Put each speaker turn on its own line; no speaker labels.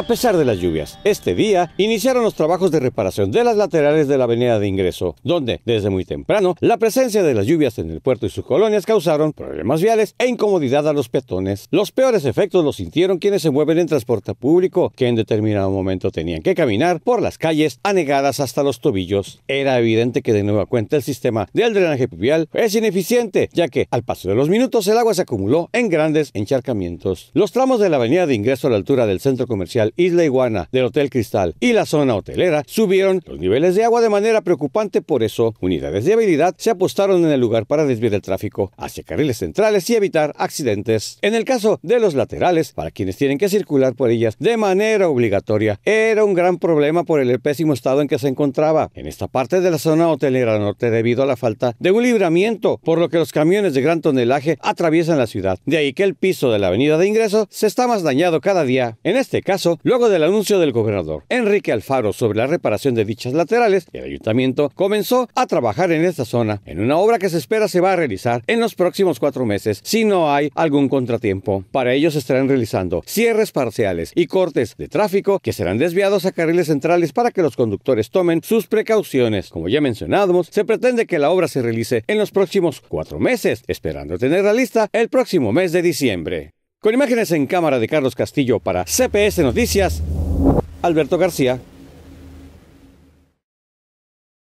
A pesar de las lluvias, este día iniciaron los trabajos de reparación de las laterales de la avenida de ingreso, donde desde muy temprano la presencia de las lluvias en el puerto y sus colonias causaron problemas viales e incomodidad a los peatones. Los peores efectos los sintieron quienes se mueven en transporte público, que en determinado momento tenían que caminar por las calles anegadas hasta los tobillos. Era evidente que de nueva cuenta el sistema del drenaje pluvial es ineficiente, ya que al paso de los minutos el agua se acumuló en grandes encharcamientos. Los tramos de la avenida de ingreso a la altura del centro comercial Isla Iguana, del Hotel Cristal y la zona hotelera, subieron los niveles de agua de manera preocupante, por eso unidades de habilidad se apostaron en el lugar para desviar el tráfico hacia carriles centrales y evitar accidentes. En el caso de los laterales, para quienes tienen que circular por ellas de manera obligatoria, era un gran problema por el pésimo estado en que se encontraba en esta parte de la zona hotelera norte debido a la falta de un libramiento, por lo que los camiones de gran tonelaje atraviesan la ciudad. De ahí que el piso de la avenida de ingreso se está más dañado cada día. En este caso, luego del anuncio del gobernador Enrique Alfaro sobre la reparación de dichas laterales, el ayuntamiento comenzó a trabajar en esta zona, en una obra que se espera se va a realizar en los próximos cuatro meses si no hay algún contratiempo. Para ello se estarán realizando cierres parciales y cortes de tráfico que serán desviados a carriles centrales para que los conductores tomen sus precauciones. Como ya mencionamos, se pretende que la obra se realice en los próximos cuatro meses, esperando tener la lista el próximo mes de diciembre. Con imágenes en cámara de Carlos Castillo para CPS Noticias, Alberto García.